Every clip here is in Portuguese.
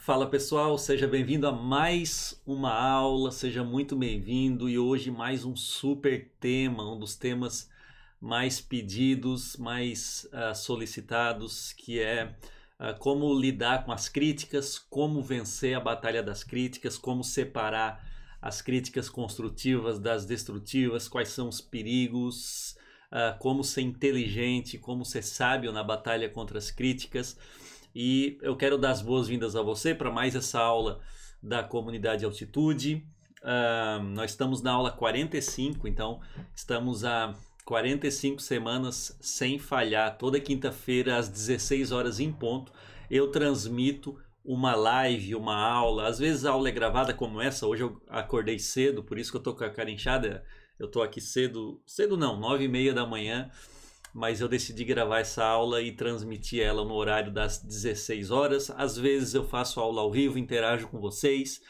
Fala pessoal, seja bem-vindo a mais uma aula, seja muito bem-vindo e hoje mais um super tema, um dos temas mais pedidos, mais uh, solicitados, que é uh, como lidar com as críticas, como vencer a batalha das críticas, como separar as críticas construtivas das destrutivas, quais são os perigos, uh, como ser inteligente, como ser sábio na batalha contra as críticas. E eu quero dar as boas-vindas a você para mais essa aula da comunidade altitude. Uh, nós estamos na aula 45, então estamos a 45 semanas sem falhar. Toda quinta-feira às 16 horas em ponto, eu transmito uma live, uma aula. Às vezes a aula é gravada como essa. Hoje eu acordei cedo, por isso que eu tô com a cara inchada. Eu tô aqui cedo, cedo não, 9 e meia da manhã mas eu decidi gravar essa aula e transmitir ela no horário das 16 horas. Às vezes eu faço aula ao vivo, interajo com vocês.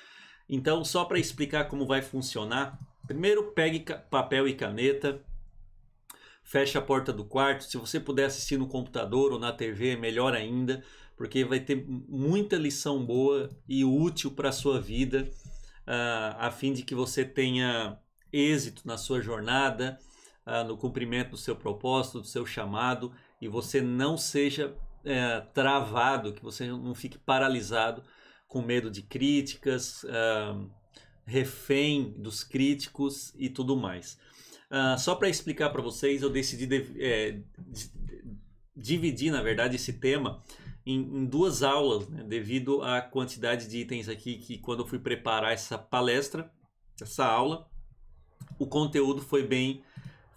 Então, só para explicar como vai funcionar, primeiro pegue papel e caneta, feche a porta do quarto. Se você puder assistir no computador ou na TV, é melhor ainda, porque vai ter muita lição boa e útil para a sua vida, uh, a fim de que você tenha êxito na sua jornada ah, no cumprimento do seu propósito, do seu chamado, e você não seja é, travado, que você não fique paralisado com medo de críticas, ah, refém dos críticos e tudo mais. Ah, só para explicar para vocês, eu decidi de, é, dividir, na verdade, esse tema em, em duas aulas, né, devido à quantidade de itens aqui que, quando eu fui preparar essa palestra, essa aula, o conteúdo foi bem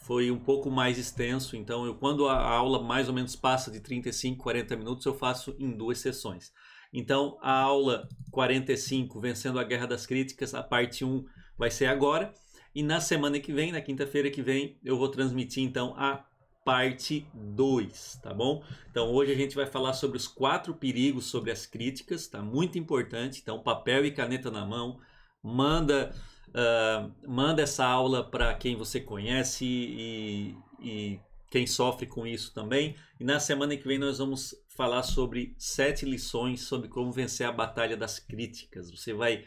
foi um pouco mais extenso, então eu, quando a aula mais ou menos passa de 35, 40 minutos, eu faço em duas sessões. Então, a aula 45, Vencendo a Guerra das Críticas, a parte 1 vai ser agora. E na semana que vem, na quinta-feira que vem, eu vou transmitir então a parte 2, tá bom? Então hoje a gente vai falar sobre os quatro perigos sobre as críticas, tá? Muito importante. Então, papel e caneta na mão, manda Uh, manda essa aula para quem você conhece e, e, quem sofre com isso também. E na semana que vem nós vamos falar sobre sete lições sobre como vencer a batalha das críticas. Você vai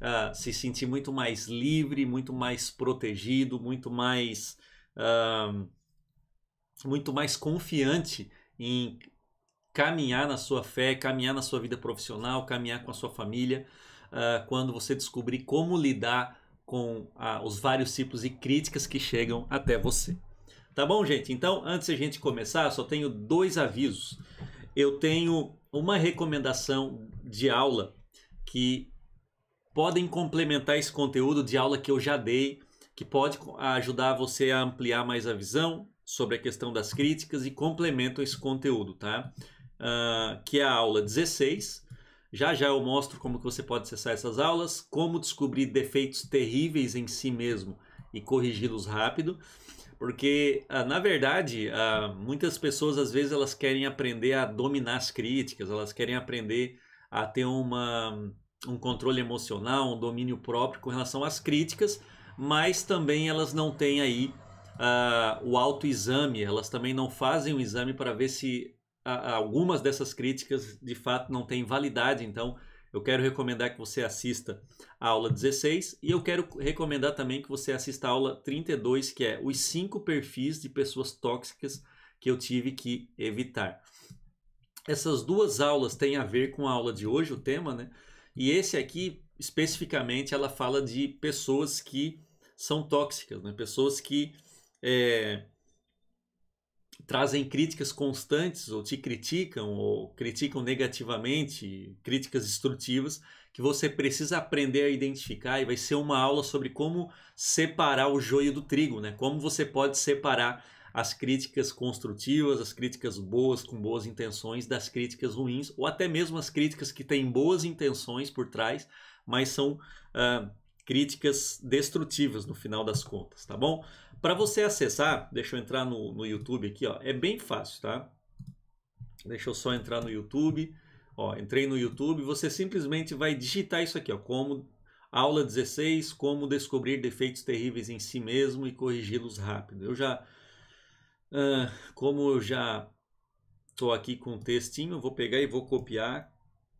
uh, se sentir muito mais livre, muito mais protegido, muito mais uh, muito mais confiante em caminhar na sua fé, caminhar na sua vida profissional, caminhar com a sua família, quando você descobrir como lidar com ah, os vários tipos de críticas que chegam até você. Tá bom, gente? Então, antes a gente começar, só tenho dois avisos. Eu tenho uma recomendação de aula que podem complementar esse conteúdo de aula que eu já dei, que pode ajudar você a ampliar mais a visão sobre a questão das críticas e complementam esse conteúdo, tá? Uh, que é a aula 16, já já eu mostro como que você pode acessar essas aulas, como descobrir defeitos terríveis em si mesmo e corrigi-los rápido, porque ah, na verdade ah, muitas pessoas às vezes elas querem aprender a dominar as críticas, elas querem aprender a ter uma, um controle emocional, um domínio próprio com relação às críticas, mas também elas não têm aí uh, o autoexame, elas também não fazem o exame para ver se algumas dessas críticas de fato não têm validade, então eu quero recomendar que você assista a aula 16 e eu quero recomendar também que você assista a aula 32, que é os cinco perfis de pessoas tóxicas que eu tive que evitar. Essas duas aulas têm a ver com a aula de hoje, o tema, né? E esse aqui, especificamente, ela fala de pessoas que são tóxicas, né? Pessoas que é, trazem críticas constantes ou te criticam ou criticam negativamente, críticas destrutivas, que você precisa aprender a identificar e vai ser uma aula sobre como separar o joio do trigo, né? Como você pode separar as críticas construtivas, as críticas boas com boas intenções das críticas ruins ou até mesmo as críticas que têm boas intenções por trás, mas são uh, críticas destrutivas no final das contas, tá bom? Para você acessar, deixa eu entrar no, no YouTube aqui, ó, é bem fácil, tá? Deixa eu só entrar no YouTube. Ó, entrei no YouTube, você simplesmente vai digitar isso aqui, ó, como aula 16, como descobrir defeitos terríveis em si mesmo e corrigi-los rápido. Eu já uh, como eu já estou aqui com o textinho, eu vou pegar e vou copiar.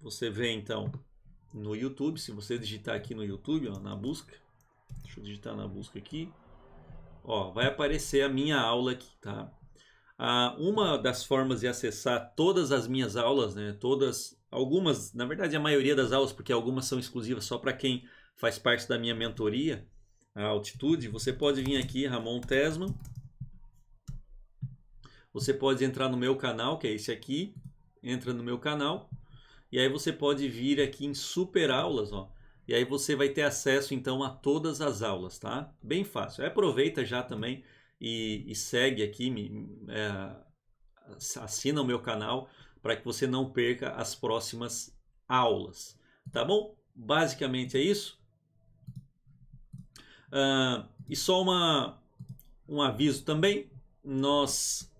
Você vê então no YouTube, se você digitar aqui no YouTube, ó, na busca. Deixa eu digitar na busca aqui. Ó, vai aparecer a minha aula aqui, tá? Ah, uma das formas de acessar todas as minhas aulas, né? Todas, algumas, na verdade a maioria das aulas, porque algumas são exclusivas só para quem faz parte da minha mentoria, a altitude, você pode vir aqui, Ramon Tesman. Você pode entrar no meu canal, que é esse aqui. Entra no meu canal. E aí você pode vir aqui em super aulas, ó. E aí você vai ter acesso então a todas as aulas, tá? Bem fácil. aproveita já também e, e segue aqui, me, é, assina o meu canal para que você não perca as próximas aulas, tá bom? Basicamente é isso. Uh, e só uma, um aviso também, nós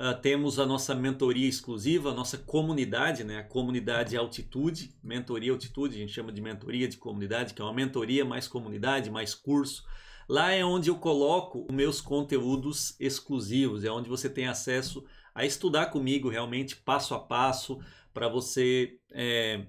Uh, temos a nossa mentoria exclusiva, a nossa comunidade, né? a comunidade altitude, mentoria altitude, a gente chama de mentoria de comunidade, que é uma mentoria mais comunidade, mais curso. Lá é onde eu coloco meus conteúdos exclusivos, é onde você tem acesso a estudar comigo realmente passo a passo para você é,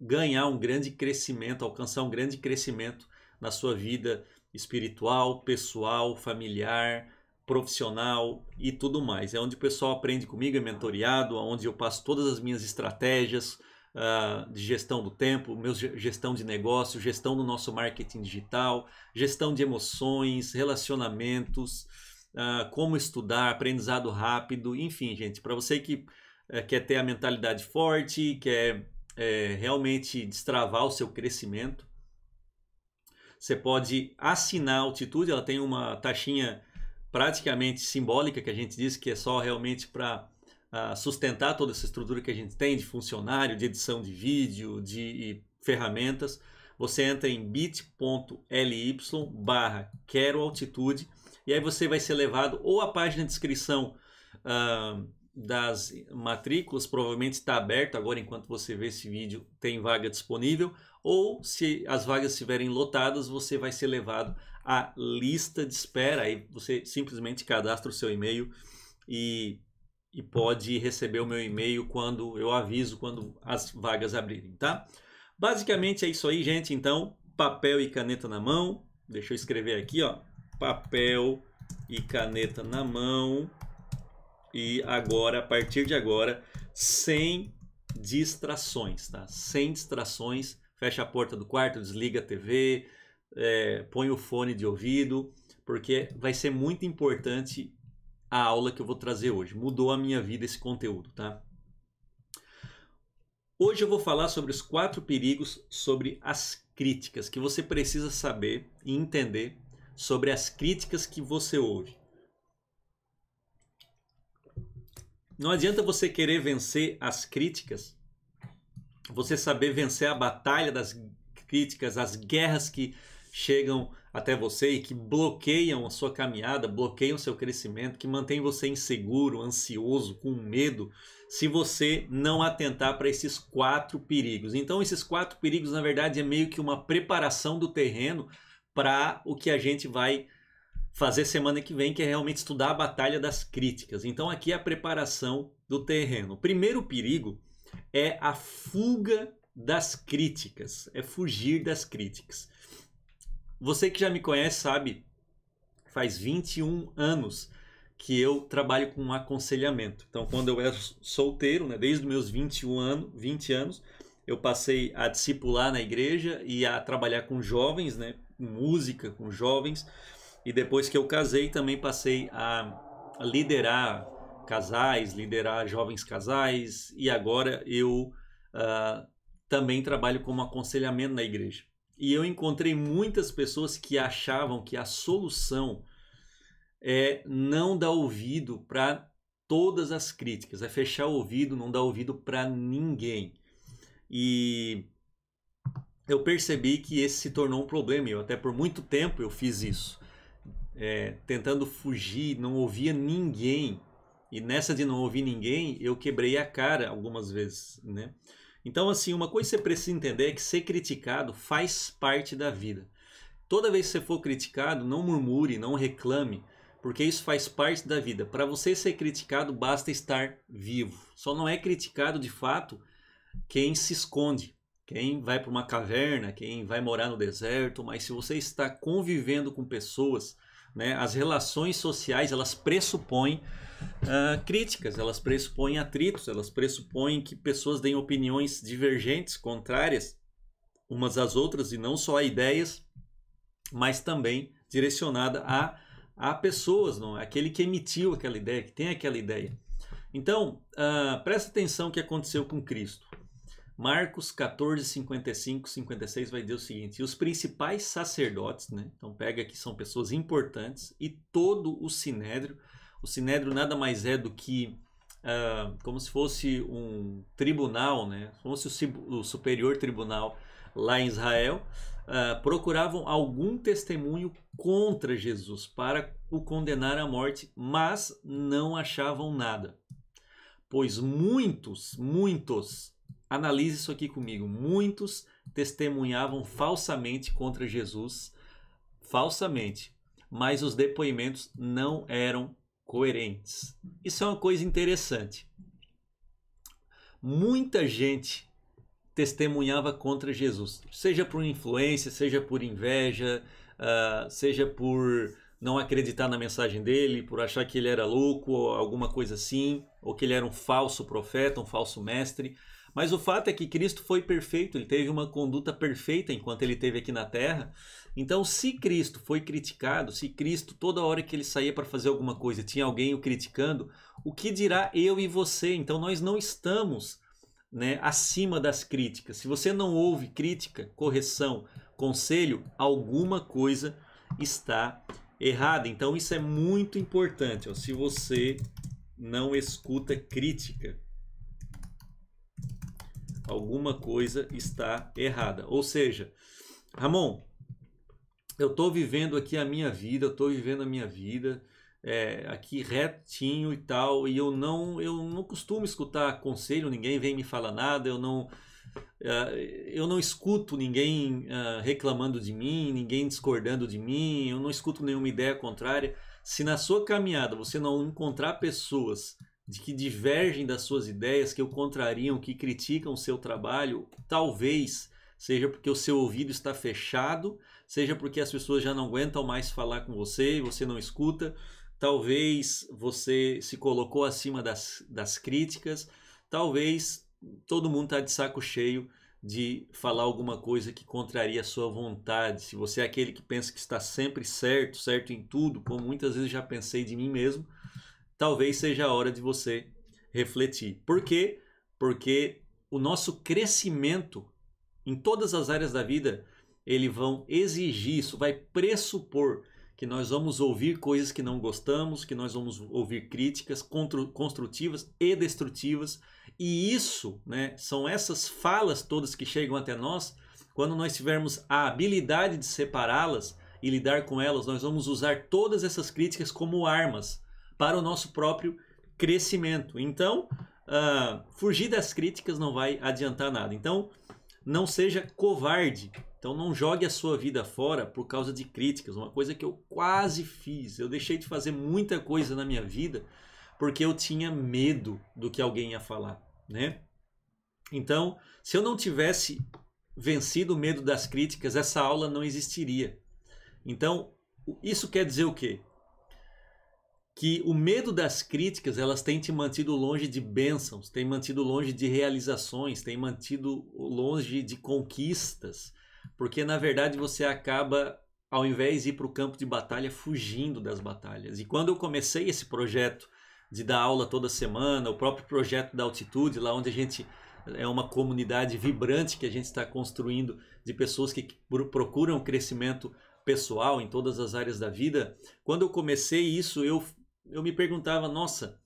ganhar um grande crescimento, alcançar um grande crescimento na sua vida espiritual, pessoal, familiar, profissional e tudo mais. É onde o pessoal aprende comigo, é mentoriado, onde eu passo todas as minhas estratégias uh, de gestão do tempo, meu gestão de negócio, gestão do nosso marketing digital, gestão de emoções, relacionamentos, uh, como estudar, aprendizado rápido, enfim, gente, para você que uh, quer ter a mentalidade forte, quer eh, realmente destravar o seu crescimento, você pode assinar a Altitude, ela tem uma taxinha praticamente simbólica, que a gente diz que é só realmente para uh, ah, sustentar toda essa estrutura que a gente tem de funcionário, de edição de vídeo, de ferramentas, você entra em bit.ly barra quero altitude e aí você vai ser levado ou à página de inscrição uh, ah, das matrículas, provavelmente está aberta agora enquanto você vê esse vídeo, tem vaga disponível, ou se as vagas estiverem lotadas, você vai ser levado a lista de espera. Aí você simplesmente cadastra o seu e-mail e, e pode receber o meu e-mail quando eu aviso quando as vagas abrirem, tá? Basicamente é isso aí, gente. Então, papel e caneta na mão. Deixa eu escrever aqui, ó. Papel e caneta na mão. E agora, a partir de agora, sem distrações, tá? Sem distrações. Fecha a porta do quarto, desliga a TV, é, põe o fone de ouvido, porque vai ser muito importante a aula que eu vou trazer hoje. Mudou a minha vida esse conteúdo, tá? Hoje eu vou falar sobre os quatro perigos sobre as críticas que você precisa saber e entender sobre as críticas que você ouve. Não adianta você querer vencer as críticas, você saber vencer a batalha das críticas, as guerras que chegam até você e que bloqueiam a sua caminhada, bloqueiam seu crescimento, que mantém você inseguro, ansioso, com medo, se você não atentar para esses quatro perigos. Então, esses quatro perigos, na verdade, é meio que uma preparação do terreno para o que a gente vai fazer semana que vem, que é realmente estudar a batalha das críticas. Então, aqui é a preparação do terreno. O primeiro perigo é a fuga das críticas, é fugir das críticas. Você que já me conhece sabe, faz 21 anos que eu trabalho com aconselhamento. Então, quando eu era solteiro, né, desde meus 21 anos, 20 anos, eu passei a discipular na igreja e a trabalhar com jovens, né, com música, com jovens. E depois que eu casei, também passei a liderar casais, liderar jovens casais. E agora eu uh, também trabalho como aconselhamento na igreja. E eu encontrei muitas pessoas que achavam que a solução é não dar ouvido para todas as críticas, é fechar o ouvido, não dar ouvido para ninguém. E eu percebi que esse se tornou um problema. Eu até por muito tempo eu fiz isso, é, tentando fugir, não ouvia ninguém. E nessa de não ouvir ninguém, eu quebrei a cara algumas vezes, né? Então, assim, uma coisa que você precisa entender é que ser criticado faz parte da vida. Toda vez que você for criticado, não murmure, não reclame, porque isso faz parte da vida. Para você ser criticado, basta estar vivo. Só não é criticado de fato quem se esconde, quem vai para uma caverna, quem vai morar no deserto, mas se você está convivendo com pessoas né? As relações sociais elas pressupõem uh, críticas, elas pressupõem atritos, elas pressupõem que pessoas deem opiniões divergentes, contrárias umas às outras e não só a ideias, mas também direcionada a, a pessoas, não? É? aquele que emitiu aquela ideia, que tem aquela ideia. Então, uh, presta atenção o que aconteceu com Cristo. Marcos 14, 55, 56 vai dizer o seguinte: os principais sacerdotes, né? Então pega que são pessoas importantes, e todo o sinédrio. O sinédrio nada mais é do que uh, como se fosse um tribunal, né? Como se o, o superior tribunal lá em Israel uh, procuravam algum testemunho contra Jesus para o condenar à morte, mas não achavam nada, pois muitos, muitos Analise isso aqui comigo. Muitos testemunhavam falsamente contra Jesus, falsamente, mas os depoimentos não eram coerentes. Isso é uma coisa interessante. Muita gente testemunhava contra Jesus, seja por influência, seja por inveja, uh, seja por não acreditar na mensagem dele, por achar que ele era louco ou alguma coisa assim, ou que ele era um falso profeta, um falso mestre. Mas o fato é que Cristo foi perfeito, ele teve uma conduta perfeita enquanto ele esteve aqui na terra. Então, se Cristo foi criticado, se Cristo toda hora que ele saía para fazer alguma coisa tinha alguém o criticando, o que dirá eu e você? Então, nós não estamos né, acima das críticas. Se você não ouve crítica, correção, conselho, alguma coisa está errada. Então, isso é muito importante. Ó. Se você não escuta crítica, alguma coisa está errada. Ou seja, Ramon, eu estou vivendo aqui a minha vida, eu estou vivendo a minha vida é, aqui retinho e tal, e eu não, eu não costumo escutar conselho, ninguém vem me falar nada, eu não, uh, eu não escuto ninguém uh, reclamando de mim, ninguém discordando de mim, eu não escuto nenhuma ideia contrária. Se na sua caminhada você não encontrar pessoas de que divergem das suas ideias, que o contrariam, que criticam o seu trabalho, talvez seja porque o seu ouvido está fechado, seja porque as pessoas já não aguentam mais falar com você e você não escuta, talvez você se colocou acima das, das críticas, talvez todo mundo está de saco cheio de falar alguma coisa que contraria a sua vontade. Se você é aquele que pensa que está sempre certo, certo em tudo, como muitas vezes já pensei de mim mesmo, talvez seja a hora de você refletir. Por quê? Porque o nosso crescimento em todas as áreas da vida, ele vão exigir, isso vai pressupor que nós vamos ouvir coisas que não gostamos, que nós vamos ouvir críticas construtivas e destrutivas. E isso, né, são essas falas todas que chegam até nós, quando nós tivermos a habilidade de separá-las e lidar com elas, nós vamos usar todas essas críticas como armas para o nosso próprio crescimento. Então, uh, fugir das críticas não vai adiantar nada. Então, não seja covarde. Então, não jogue a sua vida fora por causa de críticas. Uma coisa que eu quase fiz. Eu deixei de fazer muita coisa na minha vida porque eu tinha medo do que alguém ia falar, né? Então, se eu não tivesse vencido o medo das críticas, essa aula não existiria. Então, isso quer dizer o quê? que o medo das críticas elas têm te mantido longe de bênçãos, têm mantido longe de realizações, têm mantido longe de conquistas, porque na verdade você acaba, ao invés de ir para o campo de batalha, fugindo das batalhas. E quando eu comecei esse projeto de dar aula toda semana, o próprio projeto da altitude, lá onde a gente é uma comunidade vibrante que a gente está construindo de pessoas que procuram crescimento pessoal em todas as áreas da vida. Quando eu comecei isso, eu eu me perguntava, nossa,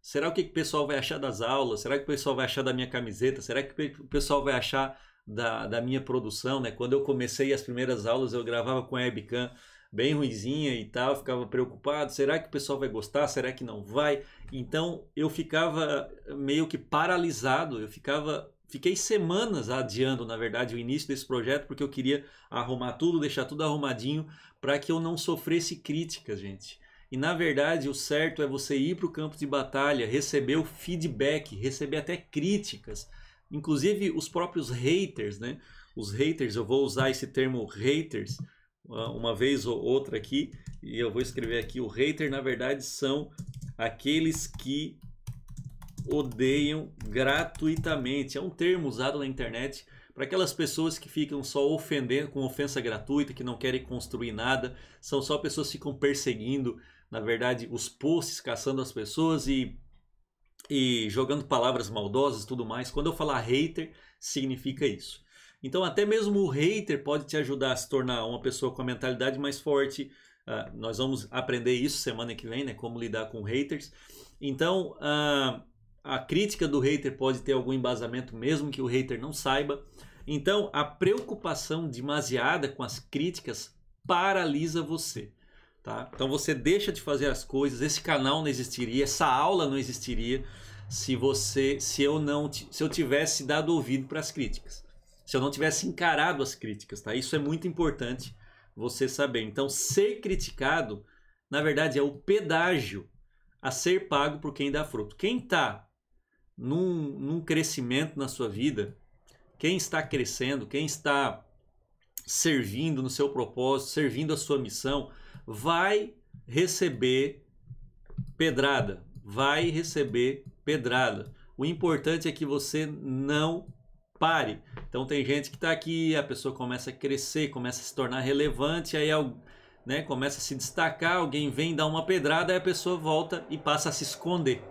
será o que, que o pessoal vai achar das aulas? Será que o pessoal vai achar da minha camiseta? Será que o pessoal vai achar da, da minha produção, né? Quando eu comecei as primeiras aulas, eu gravava com a webcam bem ruizinha e tal, ficava preocupado, será que o pessoal vai gostar? Será que não vai? Então, eu ficava meio que paralisado, eu ficava fiquei semanas adiando, na verdade, o início desse projeto, porque eu queria arrumar tudo, deixar tudo arrumadinho, para que eu não sofresse críticas, gente. E na verdade, o certo é você ir para o campo de batalha, receber o feedback, receber até críticas, inclusive os próprios haters, né? Os haters, eu vou usar esse termo haters ah, uma vez ou outra aqui, e eu vou escrever aqui: o hater na verdade são aqueles que odeiam gratuitamente. É um termo usado na internet para aquelas pessoas que ficam só ofendendo com ofensa gratuita, que não querem construir nada, são só pessoas que ficam perseguindo, na verdade, os posts caçando as pessoas e, e jogando palavras maldosas e tudo mais. Quando eu falar hater, significa isso. Então, até mesmo o hater pode te ajudar a se tornar uma pessoa com a mentalidade mais forte. Uh, nós vamos aprender isso semana que vem, né? Como lidar com haters. Então, uh, a crítica do hater pode ter algum embasamento, mesmo que o hater não saiba. Então, a preocupação demasiada com as críticas paralisa você. Tá? Então você deixa de fazer as coisas, esse canal não existiria, essa aula não existiria se você, se eu não, se eu tivesse dado ouvido para as críticas, se eu não tivesse encarado as críticas, tá? Isso é muito importante você saber. Então ser criticado, na verdade, é o pedágio a ser pago por quem dá fruto. Quem está num, num crescimento na sua vida, quem está crescendo, quem está servindo no seu propósito, servindo a sua missão, vai receber pedrada, vai receber pedrada. O importante é que você não pare. Então tem gente que está aqui, a pessoa começa a crescer, começa a se tornar relevante, aí né, começa a se destacar, alguém vem dar uma pedrada, aí a pessoa volta e passa a se esconder.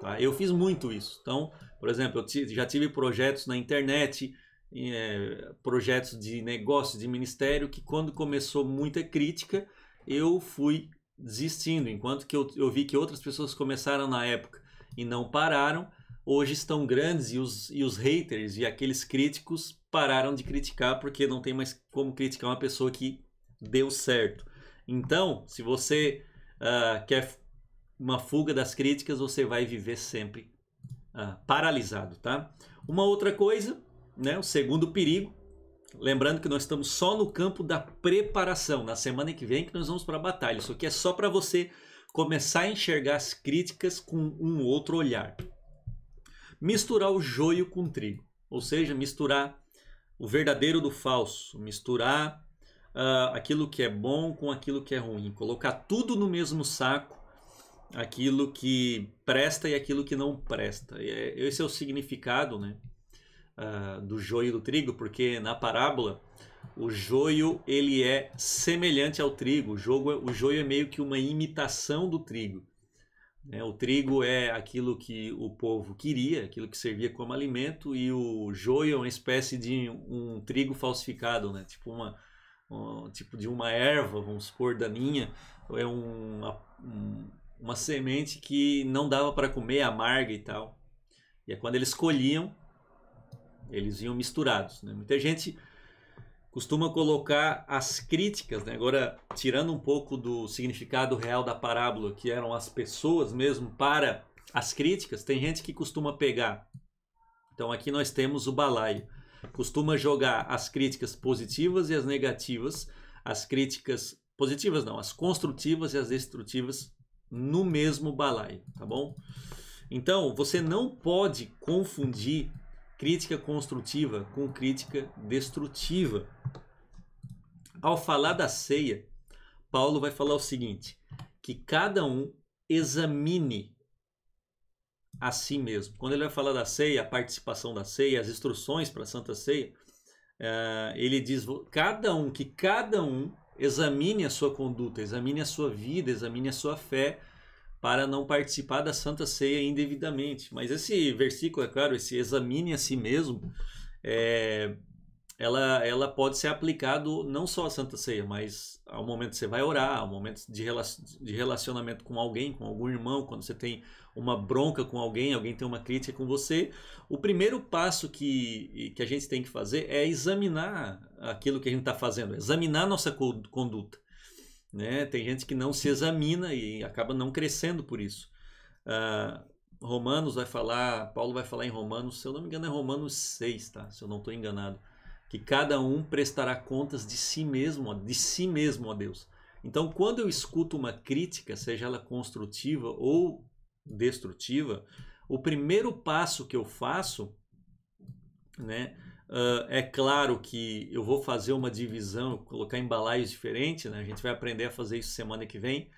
Tá? Eu fiz muito isso. Então, por exemplo, eu já tive projetos na internet, eh, projetos de negócio, de ministério, que quando começou muita crítica, eu fui desistindo, enquanto que eu, eu vi que outras pessoas começaram na época e não pararam, hoje estão grandes e os, e os haters e aqueles críticos pararam de criticar porque não tem mais como criticar uma pessoa que deu certo. Então, se você uh, quer uma fuga das críticas, você vai viver sempre uh, paralisado, tá? Uma outra coisa, né, o segundo perigo Lembrando que nós estamos só no campo da preparação, na semana que vem que nós vamos para a batalha. Isso aqui é só para você começar a enxergar as críticas com um outro olhar. Misturar o joio com o trigo, ou seja, misturar o verdadeiro do falso, misturar uh, aquilo que é bom com aquilo que é ruim, colocar tudo no mesmo saco, aquilo que presta e aquilo que não presta. É, esse é o significado, né? uh, do joio e do trigo, porque na parábola o joio ele é semelhante ao trigo. O, jogo, é, o joio é meio que uma imitação do trigo. Né? O trigo é aquilo que o povo queria, aquilo que servia como alimento, e o joio é uma espécie de um, trigo falsificado, né? tipo, uma, um, tipo de uma erva, vamos supor, daninha. É uma, uma semente que não dava para comer, amarga e tal. E é quando eles colhiam, eles iam misturados. Né? Muita gente costuma colocar as críticas, né? agora tirando um pouco do significado real da parábola, que eram as pessoas mesmo, para as críticas, tem gente que costuma pegar. Então aqui nós temos o balaio. Costuma jogar as críticas positivas e as negativas, as críticas positivas não, as construtivas e as destrutivas no mesmo balaio, tá bom? Então, você não pode confundir crítica construtiva com crítica destrutiva. Ao falar da ceia, Paulo vai falar o seguinte: que cada um examine a si mesmo. Quando ele vai falar da ceia, a participação da ceia, as instruções para a Santa Ceia, eh, ele diz: cada um, que cada um examine a sua conduta, examine a sua vida, examine a sua fé, para não participar da Santa Ceia indevidamente. Mas esse versículo, é claro, esse examine a si mesmo, é, ela, ela pode ser aplicado não só à Santa Ceia, mas ao momento que você vai orar, ao momento de, de relacionamento com alguém, com algum irmão, quando você tem uma bronca com alguém, alguém tem uma crítica com você. O primeiro passo que, que a gente tem que fazer é examinar aquilo que a gente está fazendo, examinar nossa conduta. Né? Tem gente que não se examina e acaba não crescendo por isso. Uh, Romanos vai falar, Paulo vai falar em Romanos, se eu não me engano é Romanos 6, tá? Se eu não estou enganado, que cada um prestará contas de si mesmo, de si mesmo a Deus. Então, quando eu escuto uma crítica, seja ela construtiva ou destrutiva, o primeiro passo que eu faço, né, Uh, é claro que eu vou fazer uma divisão, colocar embalagens diferentes, né? a gente vai aprender a fazer isso semana que vem,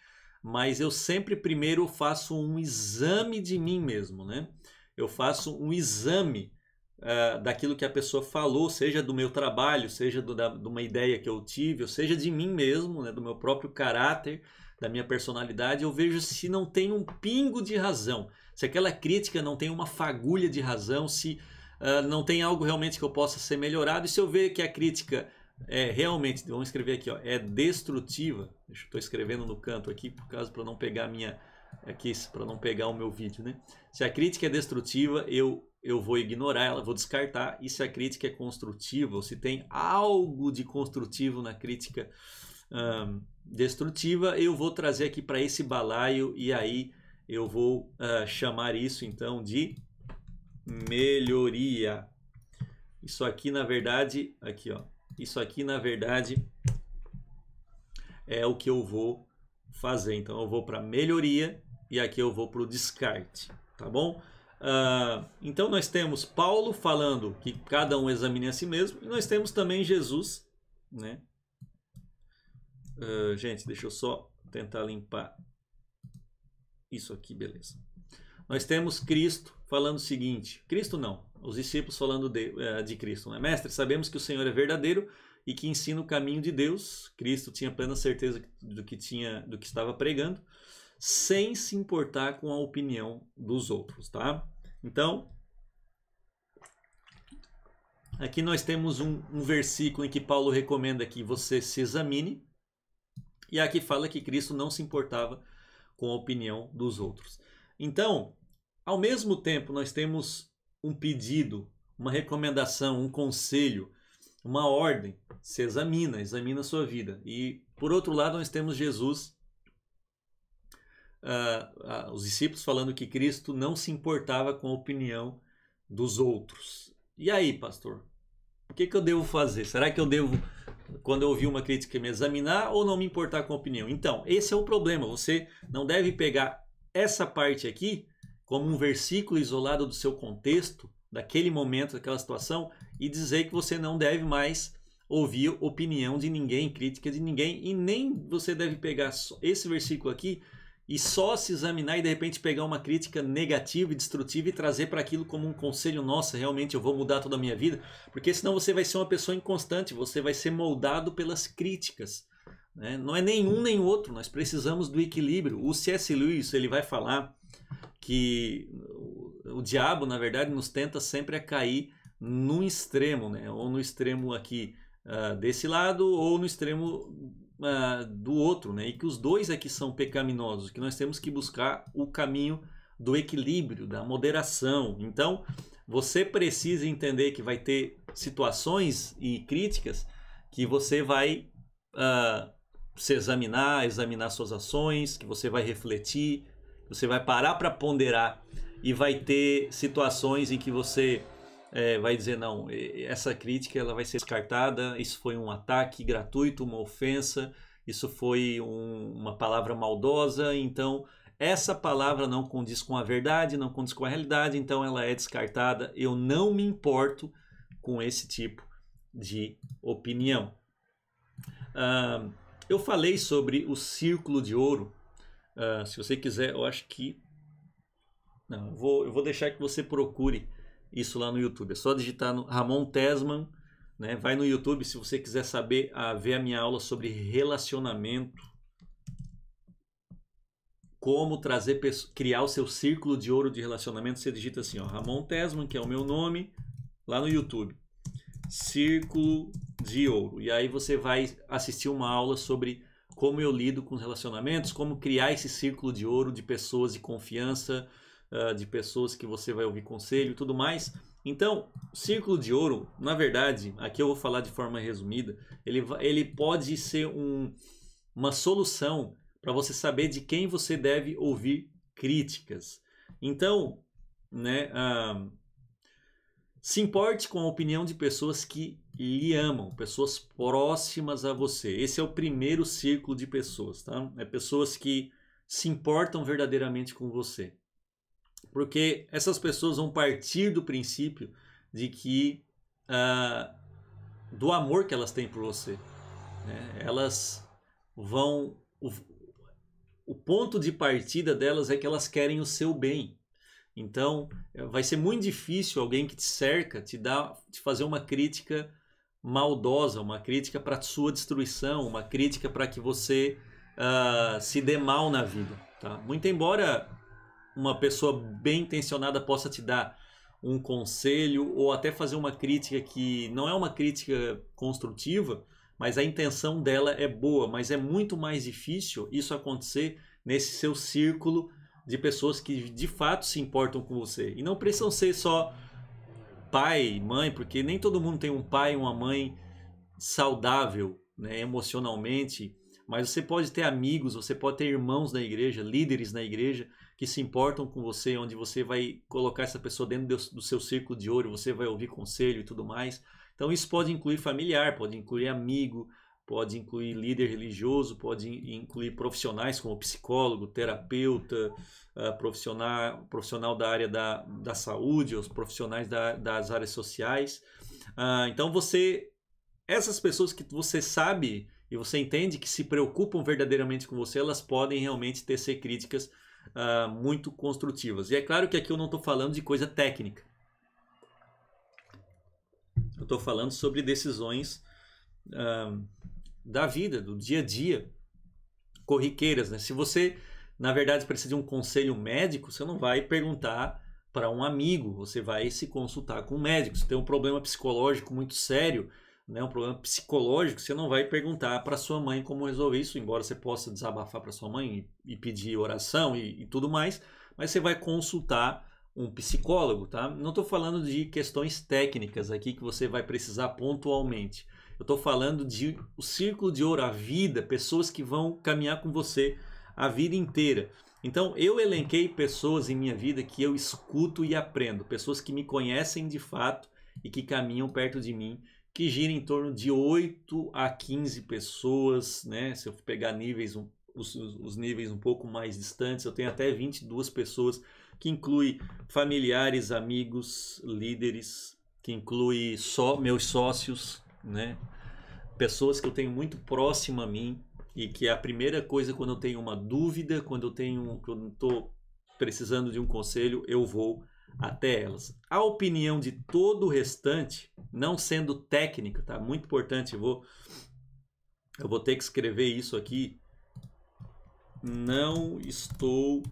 mas eu sempre primeiro faço um exame de mim mesmo, né? Eu faço um exame uh, daquilo que a pessoa falou, seja do meu trabalho, seja do, da, de uma ideia que eu tive, ou seja de mim mesmo, né? do meu próprio caráter, da minha personalidade, eu vejo se não tem um pingo de razão, se aquela crítica não tem uma fagulha de razão, se uh, não tem algo realmente que eu possa ser melhorado. E se eu ver que a crítica é realmente, vamos escrever aqui, ó, é destrutiva. Deixa eu estou escrevendo no canto aqui por causa para não pegar minha aqui para não pegar o meu vídeo, né? Se a crítica é destrutiva, eu eu vou ignorar ela, vou descartar. E se a crítica é construtiva, ou se tem algo de construtivo na crítica um, ah, destrutiva, eu vou trazer aqui para esse balaio e aí eu vou uh, chamar isso então de melhoria. Isso aqui, na verdade, aqui, ó. Isso aqui, na verdade, é o que eu vou fazer. Então, eu vou para melhoria e aqui eu vou para o descarte, tá bom? Uh, então, nós temos Paulo falando que cada um examine a si mesmo e nós temos também Jesus, né? Uh, gente, deixa eu só tentar limpar isso aqui, beleza. Nós temos Cristo falando o seguinte: Cristo não, os discípulos falando de, eh, de Cristo, né? Mestre, sabemos que o Senhor é verdadeiro e que ensina o caminho de Deus. Cristo tinha plena certeza do que tinha, do que estava pregando, sem se importar com a opinião dos outros, tá? Então, aqui nós temos um, um versículo em que Paulo recomenda que você se examine e aqui fala que Cristo não se importava com a opinião dos outros. Então, ao mesmo tempo, nós temos um pedido, uma recomendação, um conselho, uma ordem. Se examina, examina a sua vida. E, por outro lado, nós temos Jesus Uh, uh, os discípulos falando que Cristo não se importava com a opinião dos outros. E aí, pastor? O que, que eu devo fazer? Será que eu devo, quando eu ouvir uma crítica, me examinar ou não me importar com a opinião? Então, esse é o problema. Você não deve pegar essa parte aqui como um versículo isolado do seu contexto, daquele momento, daquela situação, e dizer que você não deve mais ouvir opinião de ninguém, crítica de ninguém, e nem você deve pegar esse versículo aqui e só se examinar e de repente pegar uma crítica negativa e destrutiva e trazer para aquilo como um conselho, nossa, realmente eu vou mudar toda a minha vida, porque senão você vai ser uma pessoa inconstante, você vai ser moldado pelas críticas. Né? Não é nenhum nem outro, nós precisamos do equilíbrio. O C.S. Lewis ele vai falar que o diabo, na verdade, nos tenta sempre a cair no extremo, né? Ou no extremo aqui uh, desse lado ou no extremo uh, do outro, né? E que os dois aqui são pecaminosos, que nós temos que buscar o caminho do equilíbrio, da moderação. Então, você precisa entender que vai ter situações e críticas que você vai uh, se examinar, examinar suas ações, que você vai refletir, você vai parar para ponderar e vai ter situações em que você é, vai dizer não, essa crítica ela vai ser descartada, isso foi um ataque gratuito, uma ofensa, isso foi um, uma palavra maldosa, então essa palavra não condiz com a verdade, não condiz com a realidade, então ela é descartada. Eu não me importo com esse tipo de opinião. Uh, eu falei sobre o círculo de ouro Uh, se você quiser, eu acho que. Não, eu vou, eu vou deixar que você procure isso lá no YouTube. É só digitar no Ramon Tesman. Né? Vai no YouTube se você quiser saber, a, ver a minha aula sobre relacionamento. Como trazer criar o seu círculo de ouro de relacionamento. Você digita assim, ó, Ramon Tesman, que é o meu nome, lá no YouTube. Círculo de ouro. E aí você vai assistir uma aula sobre como eu lido com os relacionamentos, como criar esse círculo de ouro de pessoas de confiança, ah, de pessoas que você vai ouvir conselho e tudo mais. Então, círculo de ouro, na verdade, aqui eu vou falar de forma resumida, ele, ele pode ser um, uma solução para você saber de quem você deve ouvir críticas. Então, né, uh, se importe com a opinião de pessoas que lhe amam, pessoas próximas a você. Esse é o primeiro círculo de pessoas, tá? É pessoas que se importam verdadeiramente com você. Porque essas pessoas vão partir do princípio de que ah, do amor que elas têm por você. Né? Elas vão. O, o ponto de partida delas é que elas querem o seu bem. Então, eh, vai ser muito difícil alguém que te cerca te dar, te fazer uma crítica maldosa, uma crítica para sua destruição, uma crítica para que você uh, se dê mal na vida. Tá? Muito embora uma pessoa bem intencionada possa te dar um conselho ou até fazer uma crítica que não é uma crítica construtiva, mas a intenção dela é boa, mas é muito mais difícil isso acontecer nesse seu círculo de pessoas que de fato se importam com você. E não precisam ser só pai, mãe, porque nem todo mundo tem um pai e uma mãe saudável né, emocionalmente, mas você pode ter amigos, você pode ter irmãos na igreja, líderes na igreja que se importam com você, onde você vai colocar essa pessoa dentro do seu círculo de ouro, você vai ouvir conselho e tudo mais. Então isso pode incluir familiar, pode incluir amigo, pode incluir líder religioso, pode incluir profissionais como psicólogo, terapeuta, ah, profissional, profissional da área da, da saúde, os profissionais da, das áreas sociais. Ah, então você, essas pessoas que você sabe e você entende que se preocupam verdadeiramente com você, elas podem realmente tecer críticas ah, muito construtivas. E é claro que aqui eu não estou falando de coisa técnica. Eu estou falando sobre decisões uh, da vida, do dia a dia, corriqueiras, né? Se você, na verdade, precisa de um conselho médico, você não vai perguntar para um amigo, você vai se consultar com um médico. Se tem um problema psicológico muito sério, né, um problema psicológico, você não vai perguntar para sua mãe como resolver isso, embora você possa desabafar para sua mãe e, pedir oração e, e tudo mais, mas você vai consultar um psicólogo, tá? Não estou falando de questões técnicas aqui que você vai precisar pontualmente. Eu estou falando de o círculo de ouro, a vida, pessoas que vão caminhar com você a vida inteira. Então, eu elenquei pessoas em minha vida que eu escuto e aprendo, pessoas que me conhecem de fato e que caminham perto de mim, que gira em torno de 8 a 15 pessoas, né? Se eu pegar níveis os, os níveis um pouco mais distantes, eu tenho até 22 pessoas, que inclui familiares, amigos, líderes, que inclui só meus sócios, né? Pessoas que eu tenho muito próxima a mim e que é a primeira coisa quando eu tenho uma dúvida, quando eu tenho, quando estou precisando de um conselho, eu vou até elas. A opinião de todo o restante, não sendo técnica, tá? Muito importante, eu vou eu vou ter que escrever isso aqui. Não estou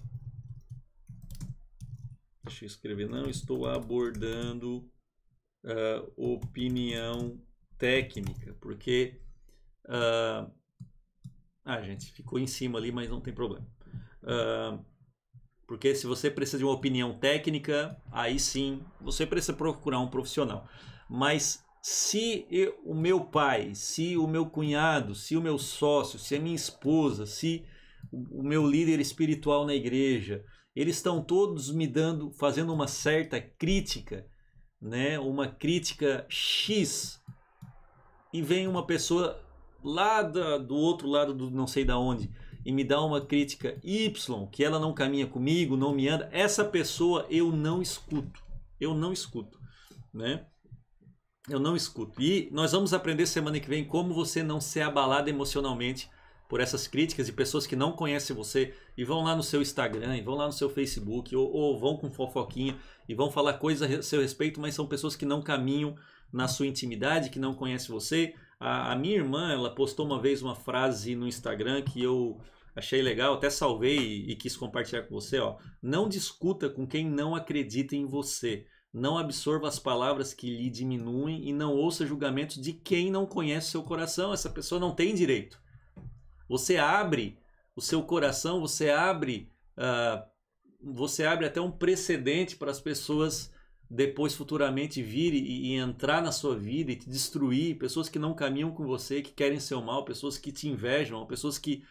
Deixa eu escrever, não estou abordando uh, opinião técnica, porque uh, ah, a ah, gente ficou em cima ali, mas não tem problema. Uh, porque se você precisa de uma opinião técnica, aí sim você precisa procurar um profissional. Mas se eu, o meu pai, se o meu cunhado, se o meu sócio, se a minha esposa, se o, o meu líder espiritual na igreja, eles estão todos me dando, fazendo uma certa crítica, né? Uma crítica X e vem uma pessoa lá da, do outro lado do não sei da onde e me dá uma crítica Y, que ela não caminha comigo, não me anda, essa pessoa eu não escuto. Eu não escuto, né? Eu não escuto. E nós vamos aprender semana que vem como você não ser abalado emocionalmente por essas críticas de pessoas que não conhecem você e vão lá no seu Instagram, e vão lá no seu Facebook, ou, ou vão com fofoquinha e vão falar coisas a seu respeito, mas são pessoas que não caminham na sua intimidade, que não conhece você. A, a, minha irmã, ela postou uma vez uma frase no Instagram que eu achei legal, até salvei e, e quis compartilhar com você. Ó. Não discuta com quem não acredita em você. Não absorva as palavras que lhe diminuem e não ouça julgamentos de quem não conhece seu coração. Essa pessoa não tem direito. Você abre o seu coração, você abre, uh, você abre até um precedente para as pessoas depois futuramente vir e, e, entrar na sua vida e te destruir, pessoas que não caminham com você, que querem seu mal, pessoas que te invejam, pessoas que,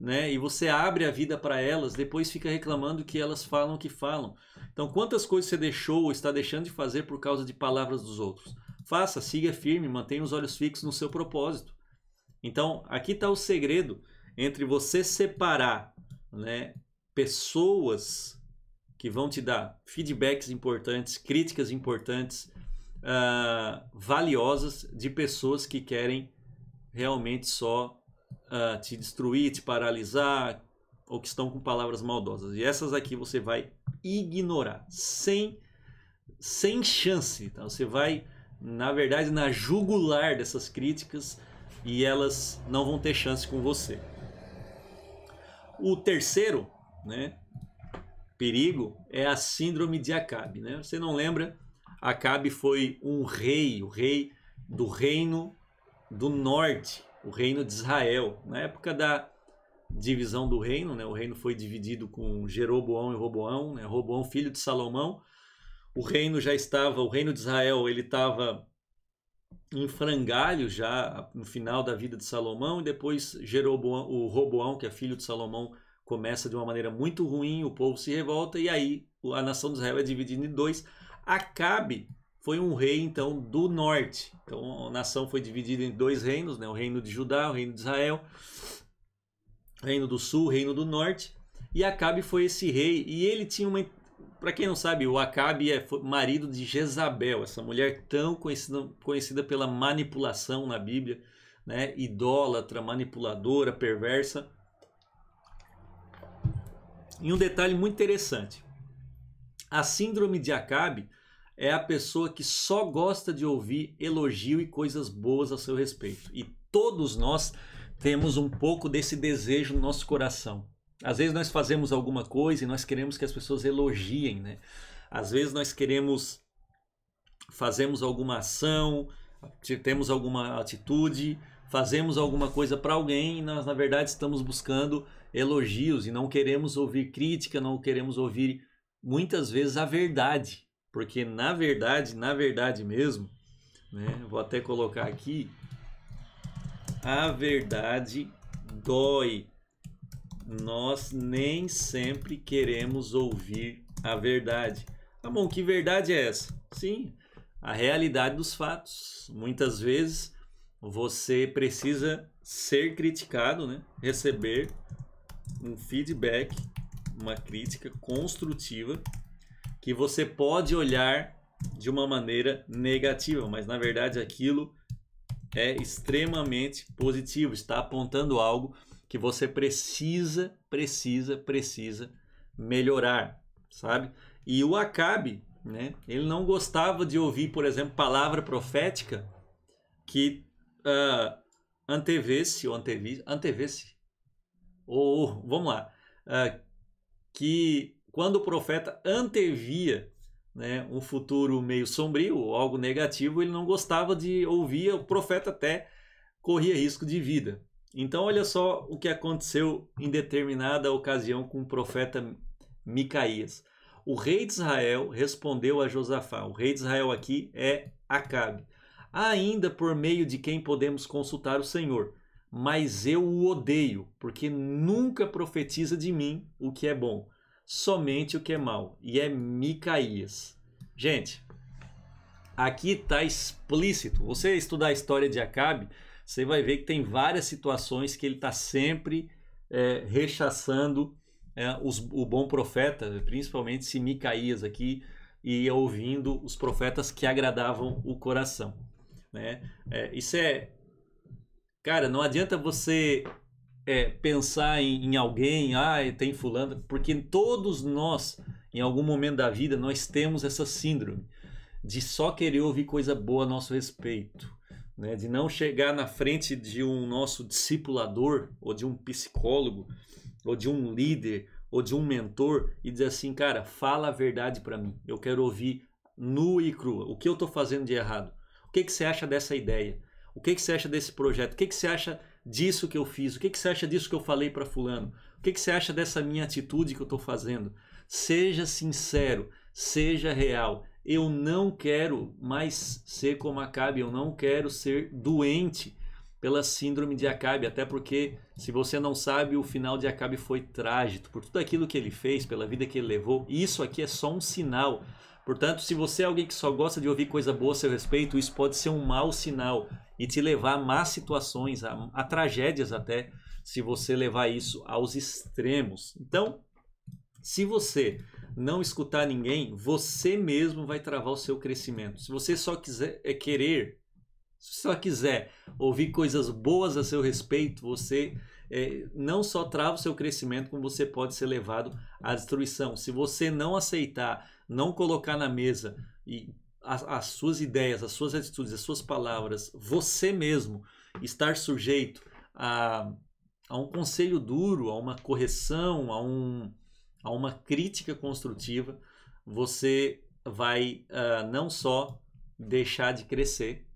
né, e você abre a vida para elas, depois fica reclamando que elas falam o que falam. Então, quantas coisas você deixou ou está deixando de fazer por causa de palavras dos outros? Faça, siga firme, mantenha os olhos fixos no seu propósito. Então, aqui está o segredo entre você separar, né, pessoas que vão te dar feedbacks importantes, críticas importantes, uh, valiosas de pessoas que querem realmente só uh, te destruir, te paralisar, ou que estão com palavras maldosas. E essas aqui você vai ignorar, sem, sem chance. Tá? Você vai, na verdade, na jugular dessas críticas e elas não vão ter chance com você. O terceiro, né, perigo é a síndrome de Acabe. Né? Você não lembra? Acabe foi um rei, o rei do reino do norte, o reino de Israel. Na época da divisão do reino, né? o reino foi dividido com Jeroboão e Roboão, né? Roboão filho de Salomão. O reino já estava, o reino de Israel, ele estava em frangalho já no final da vida de Salomão e depois Jeroboão, o Roboão, que é filho de Salomão, começa de uma maneira muito ruim, o povo se revolta e aí a nação de Israel é dividida em dois. Acabe foi um rei então do norte. Então a nação foi dividida em dois reinos, né? O reino de Judá, o reino de Israel, reino do sul, reino do norte. E Acabe foi esse rei e ele tinha uma para quem não sabe, o Acabe é marido de Jezabel, essa mulher tão conhecida, conhecida pela manipulação na Bíblia, né? idólatra, manipuladora, perversa. E um detalhe muito interessante. A síndrome de Acabe é a pessoa que só gosta de ouvir elogio e coisas boas a seu respeito. E todos nós temos um pouco desse desejo no nosso coração. Às vezes nós fazemos alguma coisa e nós queremos que as pessoas elogiem, né? Às vezes nós queremos fazemos alguma ação, temos alguma atitude, fazemos alguma coisa para alguém e nós na verdade estamos buscando elogios e não queremos ouvir crítica, não queremos ouvir muitas vezes a verdade, porque na verdade, na verdade mesmo, né? Vou até colocar aqui a verdade dói. Nós nem sempre queremos ouvir a verdade. Tá bom, que verdade é essa? Sim, a realidade dos fatos. Muitas vezes você precisa ser criticado, né? Receber um feedback, uma crítica construtiva que você pode olhar de uma maneira negativa, mas na verdade aquilo é extremamente positivo, está apontando algo que você precisa, precisa, precisa melhorar, sabe? E o Acabe, né? Ele não gostava de ouvir, por exemplo, palavra profética que uh, antevesse ou antevi, antevesse, ou vamos lá, uh, que quando o profeta antevia né, um futuro meio sombrio algo negativo, ele não gostava de ouvir, o profeta até corria risco de vida. Então, olha só o que aconteceu em determinada ocasião com o profeta Micaías. O rei de Israel respondeu a Josafá. O rei de Israel aqui é Acabe. Ainda por meio de quem podemos consultar o Senhor mas eu o odeio, porque nunca profetiza de mim o que é bom, somente o que é mal. E é Micaías. Gente, aqui está explícito. Você estudar a história de Acabe, você vai ver que tem várias situações que ele está sempre é, rechaçando é, os, o bom profeta, principalmente se Micaías aqui ia ouvindo os profetas que agradavam o coração. Né? É, isso é Cara, não adianta você é, pensar em, em, alguém, ah, tem fulano, porque todos nós, em algum momento da vida, nós temos essa síndrome de só querer ouvir coisa boa a nosso respeito, né? de não chegar na frente de um nosso discipulador, ou de um psicólogo, ou de um líder, ou de um mentor e dizer assim, cara, fala a verdade para mim, eu quero ouvir nu e crua, o que eu estou fazendo de errado, o que, que você acha dessa ideia? O que, que você acha desse projeto? O que, que você acha disso que eu fiz? O que, que você acha disso que eu falei para Fulano? O que, que você acha dessa minha atitude que eu estou fazendo? Seja sincero, seja real. Eu não quero mais ser como Acabe, eu não quero ser doente pela síndrome de Acabe, até porque, se você não sabe, o final de Acabe foi trágico, por tudo aquilo que ele fez, pela vida que ele levou, isso aqui é só um sinal. Portanto, se você é alguém que só gosta de ouvir coisa boa a seu respeito, isso pode ser um mau sinal e te levar a más situações, a, a tragédias até, se você levar isso aos extremos. Então, se você não escutar ninguém, você mesmo vai travar o seu crescimento. Se você só quiser é querer, se só quiser ouvir coisas boas a seu respeito, você é, não só trava o seu crescimento, como você pode ser levado à destruição. Se você não aceitar, não colocar na mesa e as, as suas ideias, as suas atitudes, as suas palavras, você mesmo estar sujeito a, a um conselho duro, a uma correção, a, um, a uma crítica construtiva, você vai uh, não só deixar de crescer,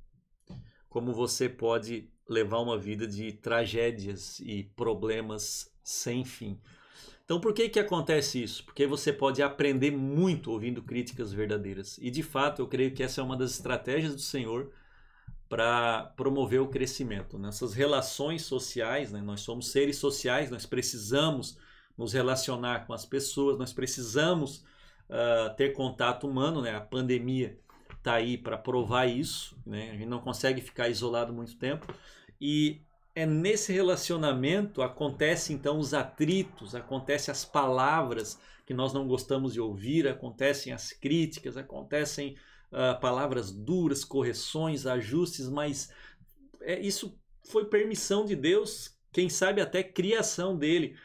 como você pode levar uma vida de tragédias e problemas sem fim. Então, por que, que acontece isso? Porque você pode aprender muito ouvindo críticas verdadeiras. E, de fato, eu creio que essa é uma das estratégias do Senhor para promover o crescimento. Nessas relações sociais, né? nós somos seres sociais, nós precisamos nos relacionar com as pessoas, nós precisamos uh, ter contato humano. Né? A pandemia está aí para provar isso, né? a gente não consegue ficar isolado muito tempo. E é nesse relacionamento acontece então os atritos, acontecem as palavras que nós não gostamos de ouvir, acontecem as críticas, acontecem uh, palavras duras, correções, ajustes, mas é, isso foi permissão de Deus, quem sabe até criação dele,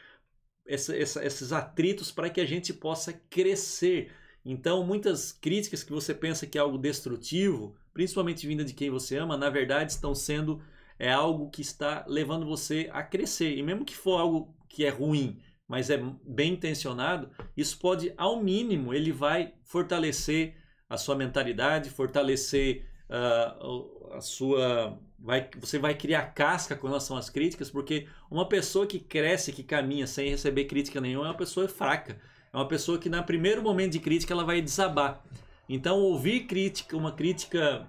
essa, essa, esses atritos para que a gente possa crescer. Então, muitas críticas que você pensa que é algo destrutivo, principalmente vinda de quem você ama, na verdade estão sendo é algo que está levando você a crescer. E mesmo que for algo que é ruim, mas é bem intencionado, isso pode, ao mínimo, ele vai fortalecer a sua mentalidade, fortalecer uh, a sua. Vai, você vai criar casca com relação às críticas, porque uma pessoa que cresce, que caminha sem receber crítica nenhuma, é uma pessoa fraca. É uma pessoa que, no primeiro momento de crítica, ela vai desabar. Então, ouvir crítica, uma crítica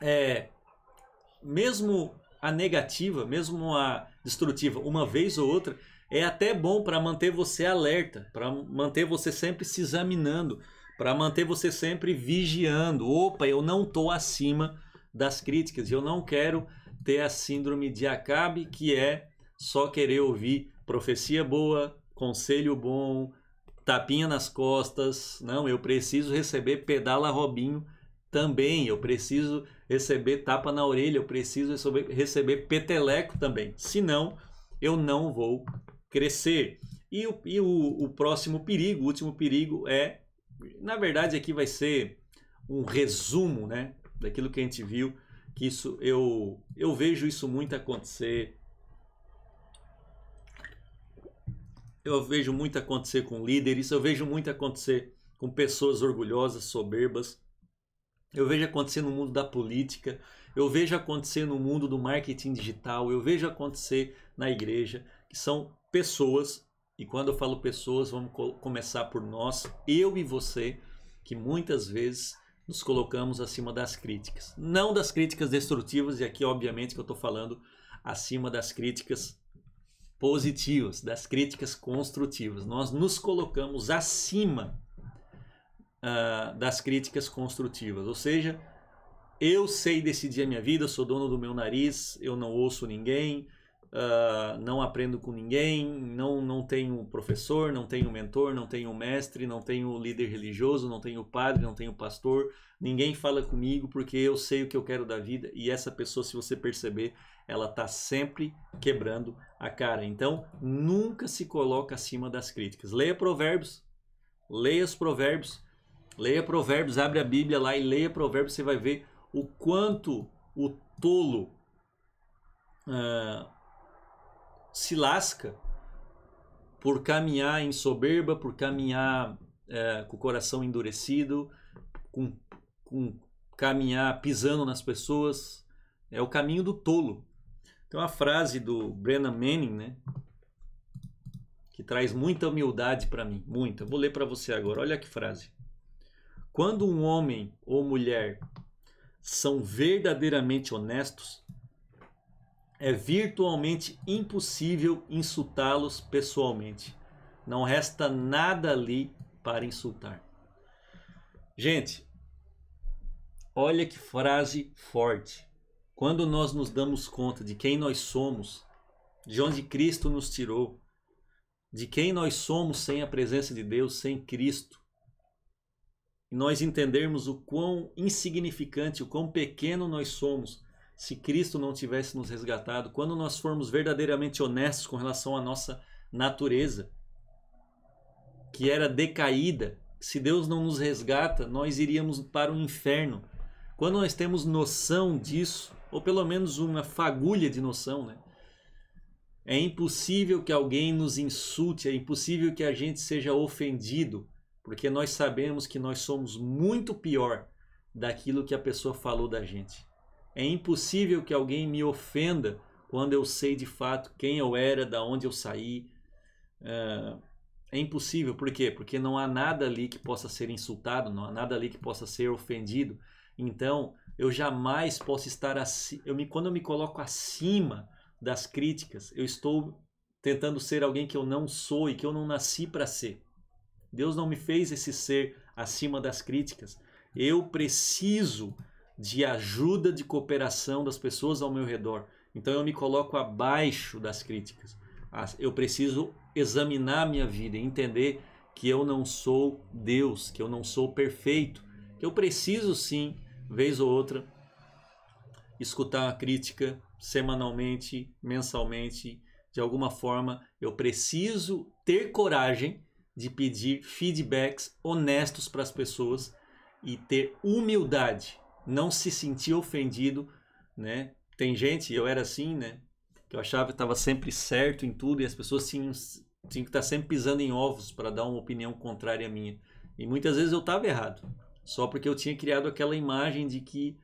é, mesmo a negativa, mesmo a destrutiva, uma vez ou outra, é até bom para manter você alerta, para manter você sempre se examinando, para manter você sempre vigiando. Opa, eu não estou acima das críticas, eu não quero ter a síndrome de Acabe, que é só querer ouvir profecia boa, conselho bom, tapinha nas costas. Não, eu preciso receber pedala Robinho também, eu preciso receber tapa na orelha, eu preciso receber peteleco também, senão eu não vou crescer. E, o, e o, o próximo perigo, o último perigo é, na verdade aqui vai ser um resumo né, daquilo que a gente viu, que isso eu, eu vejo isso muito acontecer. Eu vejo muito acontecer com líderes, eu vejo muito acontecer com pessoas orgulhosas, soberbas, eu vejo acontecer no mundo da política, eu vejo acontecer no mundo do marketing digital, eu vejo acontecer na igreja, que são pessoas, e quando eu falo pessoas, vamos co começar por nós, eu e você, que muitas vezes nos colocamos acima das críticas. Não das críticas destrutivas, e aqui, obviamente, que eu estou falando acima das críticas positivas, das críticas construtivas. Nós nos colocamos acima uh, das críticas construtivas. Ou seja, eu sei decidir a minha vida, sou dono do meu nariz, eu não ouço ninguém, uh, não aprendo com ninguém, não, não tenho professor, não tenho mentor, não tenho mestre, não tenho líder religioso, não tenho padre, não tenho pastor, ninguém fala comigo porque eu sei o que eu quero da vida. E essa pessoa, se você perceber, ela está sempre quebrando a cara. Então, nunca se coloca acima das críticas. Leia provérbios, leia os provérbios Leia Provérbios, abre a Bíblia lá e leia Provérbios, você vai ver o quanto o tolo uh, se lasca por caminhar em soberba, por caminhar uh, com o coração endurecido, com, com caminhar pisando nas pessoas. É o caminho do tolo. Tem uma frase do Brennan Manning, né? Que traz muita humildade para mim, muita. Vou ler para você agora. Olha que frase. Quando um homem ou mulher são verdadeiramente honestos, é virtualmente impossível insultá-los pessoalmente. Não resta nada ali para insultar. Gente, olha que frase forte. Quando nós nos damos conta de quem nós somos, de onde Cristo nos tirou, de quem nós somos sem a presença de Deus, sem Cristo, e nós entendermos o quão insignificante, o quão pequeno nós somos se Cristo não tivesse nos resgatado, quando nós formos verdadeiramente honestos com relação à nossa natureza, que era decaída, se Deus não nos resgata, nós iríamos para o inferno. Quando nós temos noção disso, ou pelo menos uma fagulha de noção, né? É impossível que alguém nos insulte, é impossível que a gente seja ofendido, porque nós sabemos que nós somos muito pior daquilo que a pessoa falou da gente. É impossível que alguém me ofenda quando eu sei de fato quem eu era, da onde eu saí. É, é impossível, por quê? Porque não há nada ali que possa ser insultado, não há nada ali que possa ser ofendido. Então, eu jamais posso estar assim. Eu me, quando eu me coloco acima das críticas, eu estou tentando ser alguém que eu não sou e que eu não nasci para ser. Deus não me fez esse ser acima das críticas. Eu preciso de ajuda, de cooperação das pessoas ao meu redor. Então eu me coloco abaixo das críticas. Ah, eu preciso examinar minha vida e entender que eu não sou Deus, que eu não sou perfeito, que eu preciso sim, vez ou outra, escutar a crítica semanalmente, mensalmente, de alguma forma, eu preciso ter coragem de pedir feedbacks honestos para as pessoas e ter humildade, não se sentir ofendido, né? Tem gente, eu era assim, né? Que eu achava que estava sempre certo em tudo e as pessoas tinham, tinham que estar tá sempre pisando em ovos para dar uma opinião contrária à minha. E muitas vezes eu estava errado, só porque eu tinha criado aquela imagem de que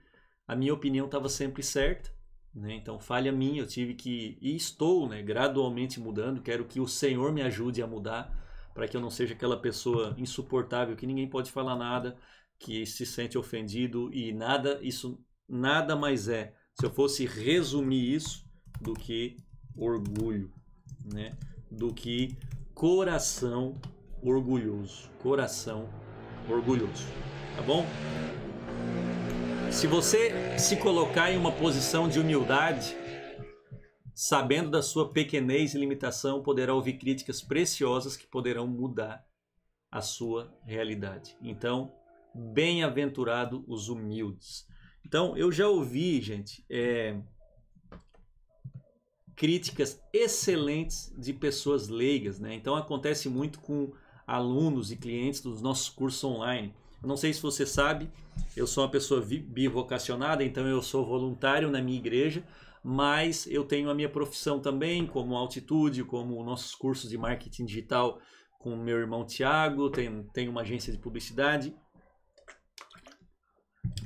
a minha opinião estava sempre certa né? Então, falha minha, eu tive que, e estou né, gradualmente mudando, quero que o Senhor me ajude a mudar para que eu não seja aquela pessoa insuportável que ninguém pode falar nada, que se sente ofendido e nada, isso nada mais é. Se eu fosse resumir isso do que orgulho, né? Do que coração orgulhoso, coração orgulhoso, tá bom? Se você se colocar em uma posição de humildade, sabendo da sua pequenez e limitação, poderá ouvir críticas preciosas que poderão mudar a sua realidade. Então, bem-aventurado os humildes. Então, eu já ouvi, gente, é, críticas excelentes de pessoas leigas, né? Então, acontece muito com alunos e clientes dos nossos cursos online. não sei se você sabe, eu sou uma pessoa bivocacionada, então eu sou voluntário na minha igreja, mas eu tenho a minha profissão também, como altitude, como nossos cursos de marketing digital com meu irmão Tiago, tenho, tenho uma agência de publicidade.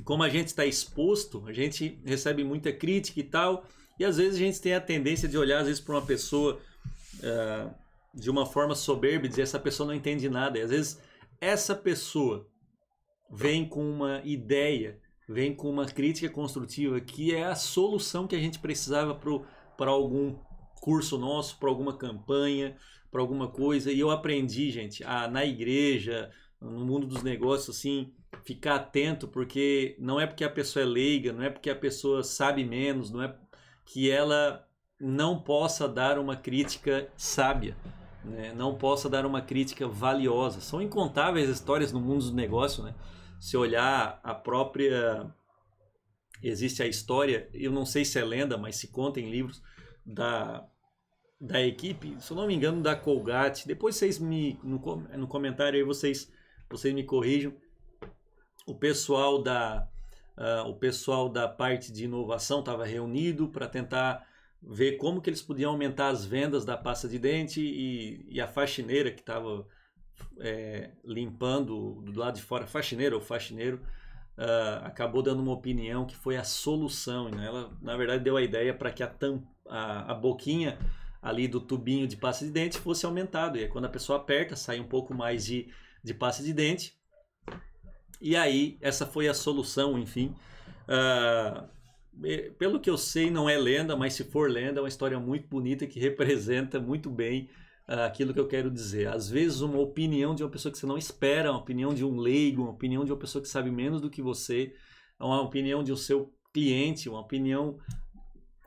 Como a gente está exposto, a gente recebe muita crítica e tal, e às vezes a gente tem a tendência de olhar, às vezes, para uma pessoa uh, de uma forma soberba e dizer essa pessoa não entende nada. E às vezes essa pessoa vem com uma ideia vem com uma crítica construtiva que é a solução que a gente precisava para algum curso nosso, para alguma campanha, para alguma coisa. E eu aprendi, gente, a, na igreja, no mundo dos negócios, assim, ficar atento, porque não é porque a pessoa é leiga, não é porque a pessoa sabe menos, não é que ela não possa dar uma crítica sábia, né? não possa dar uma crítica valiosa. São incontáveis histórias no mundo dos negócios né? Se olhar a própria. Existe a história, eu não sei se é lenda, mas se conta em livros da, da equipe, se eu não me engano, da Colgate. Depois vocês me. No, no comentário aí vocês, vocês me corrijam. O pessoal da. Uh, o pessoal da parte de inovação estava reunido para tentar ver como que eles podiam aumentar as vendas da pasta de dente e, e a faxineira que estava é, limpando do lado de fora, faxineiro ou faxineiro, uh, acabou dando uma opinião que foi a solução. Né? Ela, na verdade, deu a ideia para que a, tam, a, a boquinha ali do tubinho de pasta de dente fosse aumentado. E quando a pessoa aperta, sai um pouco mais de, de pasta de dente. E aí, essa foi a solução, enfim. Uh, pelo que eu sei, não é lenda, mas se for lenda, é uma história muito bonita que representa muito bem ah, aquilo que eu quero dizer. Às vezes, uma opinião de uma pessoa que você não espera, uma opinião de um leigo, uma opinião de uma pessoa que sabe menos do que você, uma opinião de um seu cliente, uma opinião,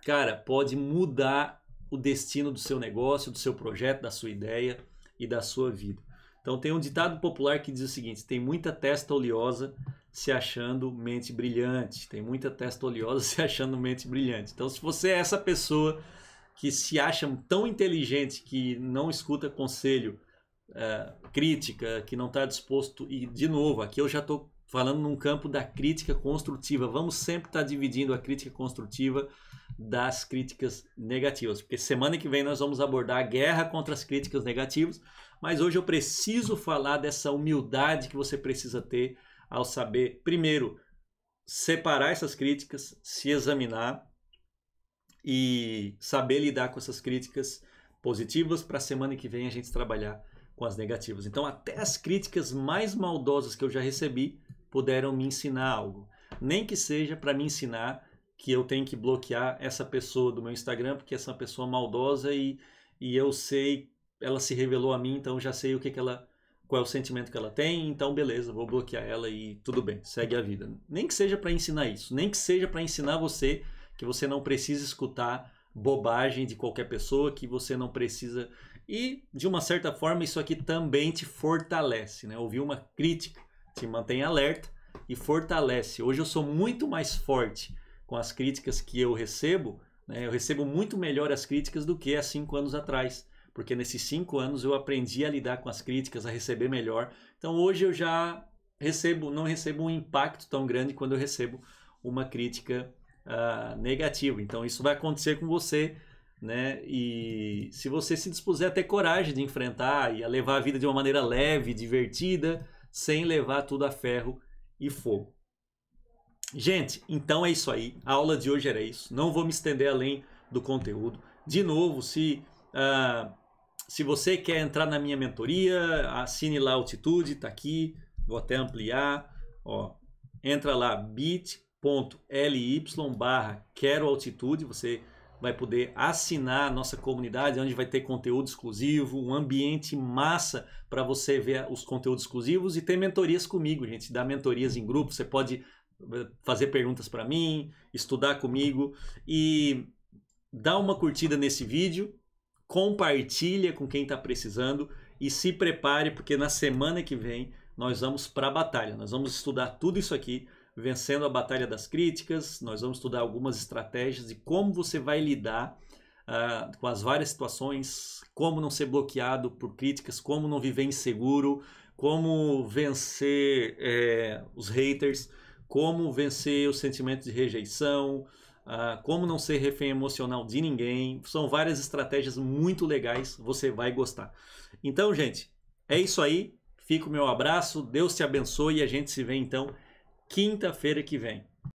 cara, pode mudar o destino do seu negócio, do seu projeto, da sua ideia e da sua vida. Então, tem um ditado popular que diz o seguinte: tem muita testa oleosa se achando mente brilhante, tem muita testa oleosa se achando mente brilhante. Então, se você é essa pessoa que se acham tão inteligentes que não escuta conselho, é, crítica, que não está disposto. E, de novo, aqui eu já estou falando num campo da crítica construtiva. Vamos sempre estar tá dividindo a crítica construtiva das críticas negativas, porque semana que vem nós vamos abordar a guerra contra as críticas negativas, mas hoje eu preciso falar dessa humildade que você precisa ter ao saber, primeiro, separar essas críticas, se examinar e saber lidar com essas críticas positivas para a semana que vem a gente trabalhar com as negativas. Então, até as críticas mais maldosas que eu já recebi puderam me ensinar algo. Nem que seja para me ensinar que eu tenho que bloquear essa pessoa do meu Instagram porque essa pessoa é maldosa e, e eu sei, ela se revelou a mim, então já sei o que, que ela qual é o sentimento que ela tem, então beleza, vou bloquear ela e tudo bem, segue a vida. Nem que seja para ensinar isso, nem que seja para ensinar você que você não precisa escutar bobagem de qualquer pessoa, que você não precisa. E, de uma certa forma, isso aqui também te fortalece, né? Ouvir uma crítica te mantém alerta e fortalece. Hoje eu sou muito mais forte com as críticas que eu recebo, né? eu recebo muito melhor as críticas do que há cinco anos atrás, porque nesses cinco anos eu aprendi a lidar com as críticas, a receber melhor. Então hoje eu já recebo, não recebo um impacto tão grande quando eu recebo uma crítica uh, negativo. Então isso vai acontecer com você, né? E se você se dispuser a ter coragem de enfrentar e a levar a vida de uma maneira leve, divertida, sem levar tudo a ferro e fogo. Gente, então é isso aí. A aula de hoje era isso. Não vou me estender além do conteúdo. De novo, se uh, se você quer entrar na minha mentoria, assine lá Altitude, tá aqui. Vou até ampliar. Ó, entra lá bit bit.ly barra quero altitude, você vai poder assinar a nossa comunidade, onde vai ter conteúdo exclusivo, um ambiente massa para você ver os conteúdos exclusivos e ter mentorias comigo, gente, dar mentorias em grupo, você pode eh, fazer perguntas para mim, estudar comigo e dá uma curtida nesse vídeo, compartilha com quem está precisando e se prepare porque na semana que vem nós vamos para a batalha. Nós vamos estudar tudo isso aqui Vencendo a Batalha das Críticas. Nós vamos estudar algumas estratégias de como você vai lidar uh, com as várias situações, como não ser bloqueado por críticas, como não viver inseguro, como vencer é, os haters, como vencer os sentimentos de rejeição, Uh, como não ser refém emocional de ninguém. São várias estratégias muito legais, você vai gostar. Então, gente, é isso aí. Fica o meu abraço, Deus te abençoe e a gente se vê então quinta-feira que vem.